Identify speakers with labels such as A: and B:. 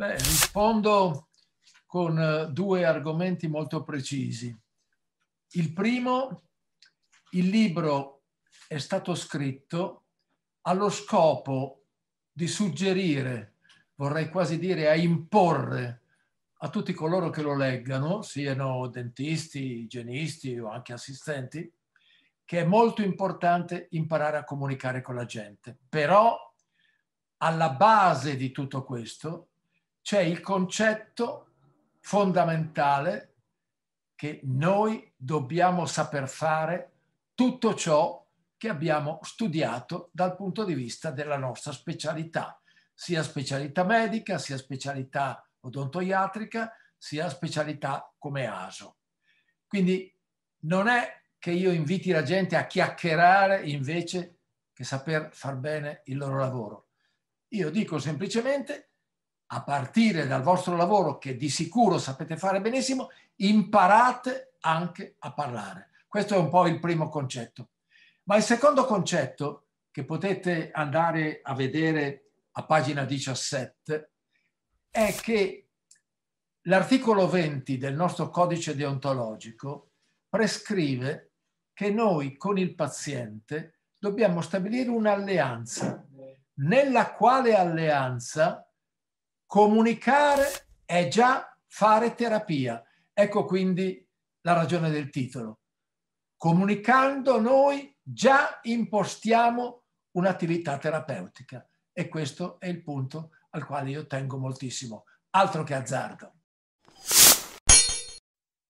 A: Beh, rispondo con eh, due argomenti molto precisi. Il primo, il libro è stato scritto allo scopo di suggerire, vorrei quasi dire a imporre a tutti coloro che lo leggano, siano dentisti, igienisti o anche assistenti, che è molto importante imparare a comunicare con la gente. Però alla base di tutto questo c'è il concetto fondamentale che noi dobbiamo saper fare tutto ciò che abbiamo studiato dal punto di vista della nostra specialità, sia specialità medica, sia specialità odontoiatrica, sia specialità come ASO. Quindi non è che io inviti la gente a chiacchierare invece che saper far bene il loro lavoro. Io dico semplicemente a partire dal vostro lavoro che di sicuro sapete fare benissimo, imparate anche a parlare. Questo è un po' il primo concetto. Ma il secondo concetto che potete andare a vedere a pagina 17 è che l'articolo 20 del nostro codice deontologico prescrive che noi con il paziente dobbiamo stabilire un'alleanza, nella quale alleanza Comunicare è già fare terapia. Ecco quindi la ragione del titolo. Comunicando noi già impostiamo un'attività terapeutica e questo è il punto al quale io tengo moltissimo. Altro che azzardo.